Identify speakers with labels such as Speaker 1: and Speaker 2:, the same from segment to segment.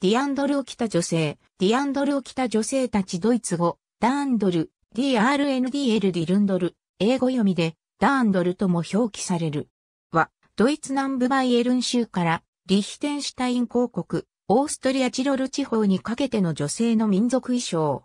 Speaker 1: ディアンドルを着た女性、ディアンドルを着た女性たちドイツ語、ダーンドル、DRNDL ディルンドル、英語読みで、ダーンドルとも表記される。は、ドイツ南部バイエルン州から、リヒテンシュタイン公国、オーストリアチロル地方にかけての女性の民族衣装。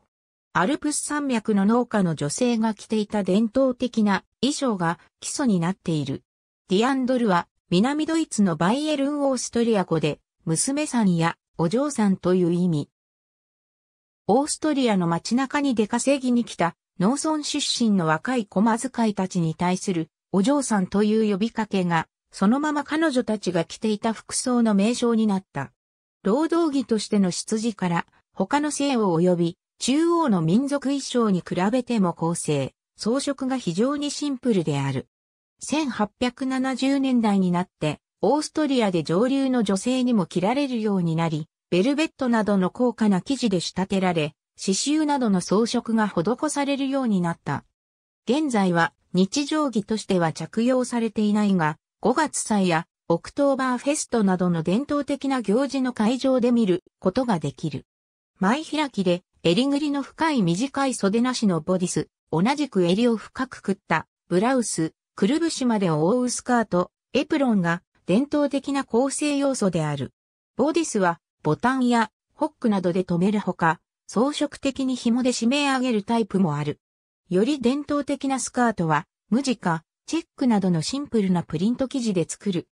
Speaker 1: アルプス山脈の農家の女性が着ていた伝統的な衣装が基礎になっている。ディアンドルは南ドイツのバイエルンオーストリア語で娘さんやお嬢さんという意味。オーストリアの街中に出稼ぎに来た農村出身の若い駒遣いたちに対するお嬢さんという呼びかけが、そのまま彼女たちが着ていた服装の名称になった。労働着としての出自から他の西欧及び中央の民族衣装に比べても構成、装飾が非常にシンプルである。1870年代になってオーストリアで上流の女性にも着られるようになり、ベルベットなどの高価な生地で仕立てられ、刺繍などの装飾が施されるようになった。現在は日常着としては着用されていないが、5月祭やオクトーバーフェストなどの伝統的な行事の会場で見ることができる。前開きで襟ぐりの深い短い袖なしのボディス、同じく襟を深くくったブラウス、くるぶしまでを覆うスカート、エプロンが伝統的な構成要素である。ボディスはボタンやホックなどで留めるほか、装飾的に紐で締め上げるタイプもある。より伝統的なスカートは、無地か、チェックなどのシンプルなプリント生地で作る。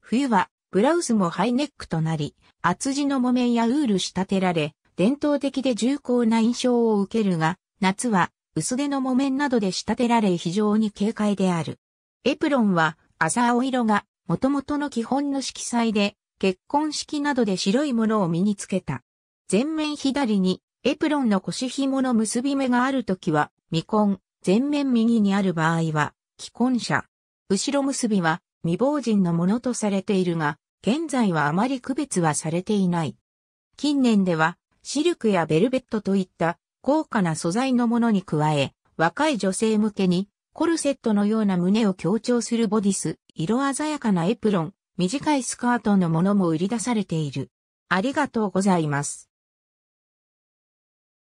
Speaker 1: 冬は、ブラウスもハイネックとなり、厚地の木綿やウール仕立てられ、伝統的で重厚な印象を受けるが、夏は薄手の木綿などで仕立てられ非常に軽快である。エプロンは浅青色が元々の基本の色彩で結婚式などで白いものを身につけた。前面左にエプロンの腰紐の結び目があるときは未婚、前面右にある場合は既婚者。後ろ結びは未亡人のものとされているが、現在はあまり区別はされていない。近年ではシルクやベルベットといった高価な素材のものに加え、若い女性向けにコルセットのような胸を強調するボディス、色鮮やかなエプロン、短いスカートのものも売り出されている。ありがとうございます。